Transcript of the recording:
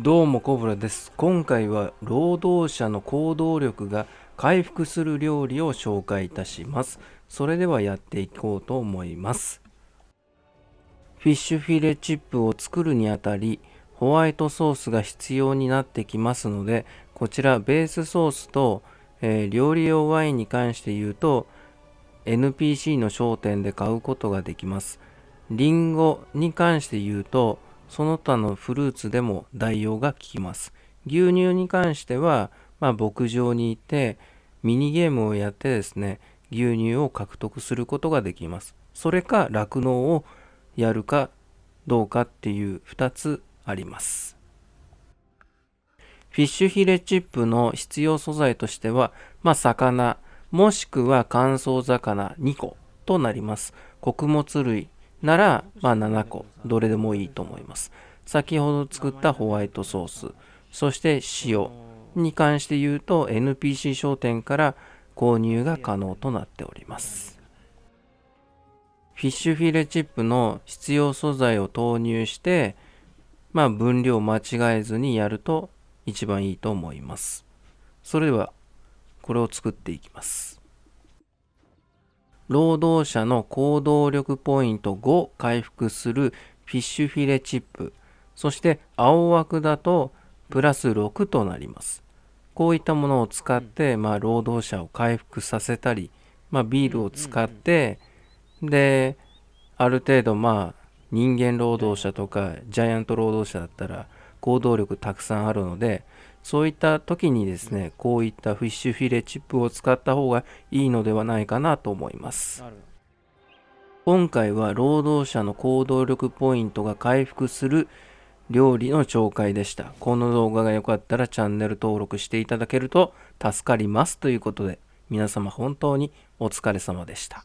どうもコブラです。今回は労働者の行動力が回復する料理を紹介いたします。それではやっていこうと思います。フィッシュフィレチップを作るにあたりホワイトソースが必要になってきますのでこちらベースソースと、えー、料理用ワインに関して言うと NPC の商店で買うことができます。リンゴに関して言うとその他のフルーツでも代用が効きます。牛乳に関しては、まあ、牧場にいてミニゲームをやってですね、牛乳を獲得することができます。それか酪農をやるかどうかっていう2つあります。フィッシュヒレチップの必要素材としては、まあ、魚、もしくは乾燥魚2個となります。穀物類、なら、まあ、7個、どれでもいいと思います。先ほど作ったホワイトソース、そして塩に関して言うと NPC 商店から購入が可能となっております。フィッシュフィレチップの必要素材を投入して、まあ、分量を間違えずにやると一番いいと思います。それでは、これを作っていきます。労働者の行動力ポイント5回復するフィッシュフィレチップ、そして青枠だとプラス6となります。こういったものを使って、まあ、労働者を回復させたり、まあ、ビールを使って、で、ある程度、まあ、人間労働者とかジャイアント労働者だったら行動力たくさんあるので、そういった時にですね、こういったフィッシュフィレチップを使った方がいいのではないかなと思います。今回は労働者の行動力ポイントが回復する料理の紹介でした。この動画が良かったらチャンネル登録していただけると助かりますということで、皆様本当にお疲れ様でした。